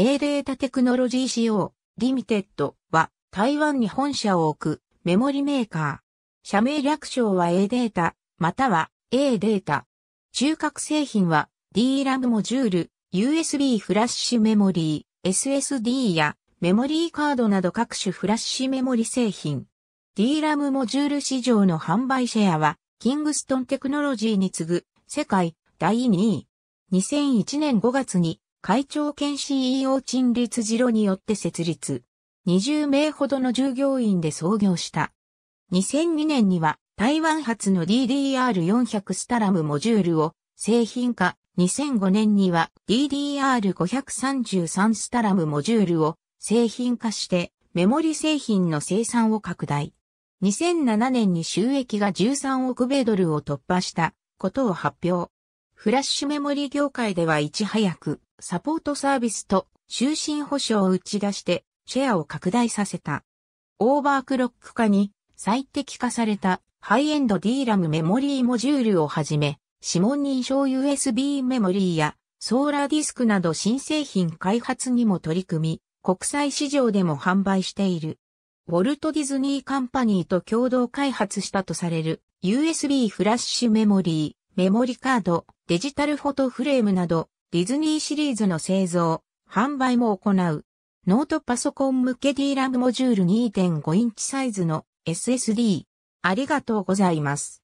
A データテクノロジー CO、リミテッドは台湾に本社を置くメモリメーカー。社名略称は A データ、または A データ。中核製品は DRAM モジュール、USB フラッシュメモリー、SSD やメモリーカードなど各種フラッシュメモリ製品。DRAM モジュール市場の販売シェアは、キングストンテクノロジーに次ぐ世界第2位。2001年5月に会長兼 CEO 陳立次郎によって設立。20名ほどの従業員で創業した。2002年には台湾発の DDR400 スタラムモジュールを製品化。2005年には DDR533 スタラムモジュールを製品化してメモリ製品の生産を拡大。2007年に収益が13億米ドルを突破したことを発表。フラッシュメモリ業界ではいち早くサポートサービスと終身保証を打ち出してシェアを拡大させた。オーバークロック化に最適化されたハイエンド DRAM メモリーモジュールをはじめ、指紋認証 USB メモリーやソーラーディスクなど新製品開発にも取り組み、国際市場でも販売している。ウォルト・ディズニー・カンパニーと共同開発したとされる USB フラッシュメモリー。メモリカード、デジタルフォトフレームなど、ディズニーシリーズの製造、販売も行う。ノートパソコン向け d ラン m モジュール2.5インチサイズの SSD。ありがとうございます。